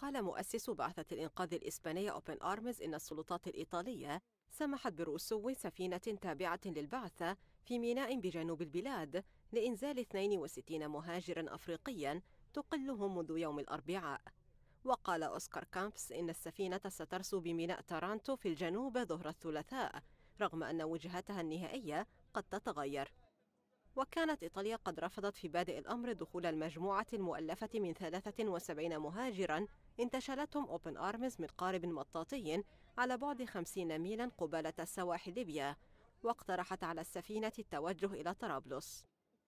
قال مؤسس بعثة الإنقاذ الإسبانية أوبن أرمز إن السلطات الإيطالية سمحت برسو سفينة تابعة للبعثة في ميناء بجنوب البلاد لإنزال 62 مهاجرا أفريقيا تقلهم منذ يوم الأربعاء وقال أوسكار كامبس إن السفينة سترسو بميناء تارانتو في الجنوب ظهر الثلاثاء رغم أن وجهتها النهائية قد تتغير وكانت إيطاليا قد رفضت في بادئ الأمر دخول المجموعة المؤلفة من 73 مهاجرا انتشلتهم أوبن أرمز من قارب مطاطي على بعد 50 ميلا قبالة السواحل ليبيا واقترحت على السفينة التوجه إلى طرابلس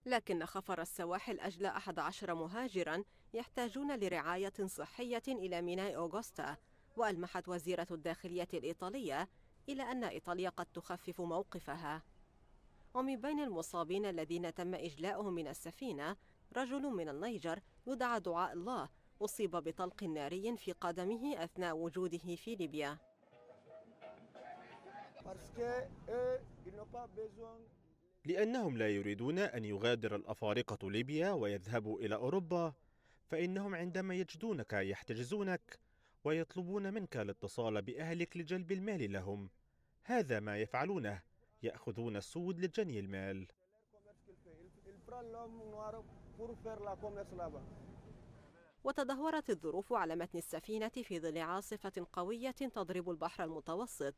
لكن خفر السواحل أجل 11 مهاجرا يحتاجون لرعاية صحية إلى ميناء أوغوستا، وألمحت وزيرة الداخلية الإيطالية إلى أن إيطاليا قد تخفف موقفها ومن بين المصابين الذين تم إجلاؤهم من السفينة رجل من النيجر يدعى دعاء الله أصيب بطلق ناري في قدمه أثناء وجوده في ليبيا لأنهم لا يريدون أن يغادر الأفارقة ليبيا ويذهبوا إلى أوروبا فإنهم عندما يجدونك يحتجزونك ويطلبون منك الاتصال بأهلك لجلب المال لهم هذا ما يفعلونه يأخذون السود لجني المال وتدهورت الظروف على متن السفينة في ظل عاصفة قوية تضرب البحر المتوسط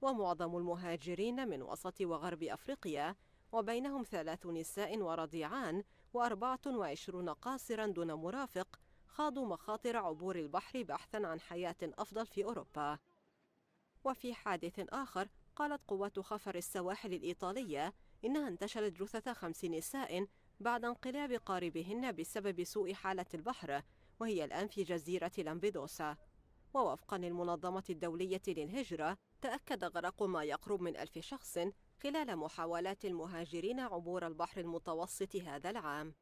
ومعظم المهاجرين من وسط وغرب أفريقيا وبينهم ثلاث نساء ورضيعان وأربعة وعشرون قاصرا دون مرافق خاضوا مخاطر عبور البحر بحثا عن حياة أفضل في أوروبا وفي حادث آخر قالت قوات خفر السواحل الإيطالية إنها انتشلت جثث خمس نساء بعد انقلاب قاربهن بسبب سوء حالة البحر وهي الآن في جزيرة لامبيدوسا ووفقا للمنظمة الدولية للهجرة تأكد غرق ما يقرب من ألف شخص خلال محاولات المهاجرين عبور البحر المتوسط هذا العام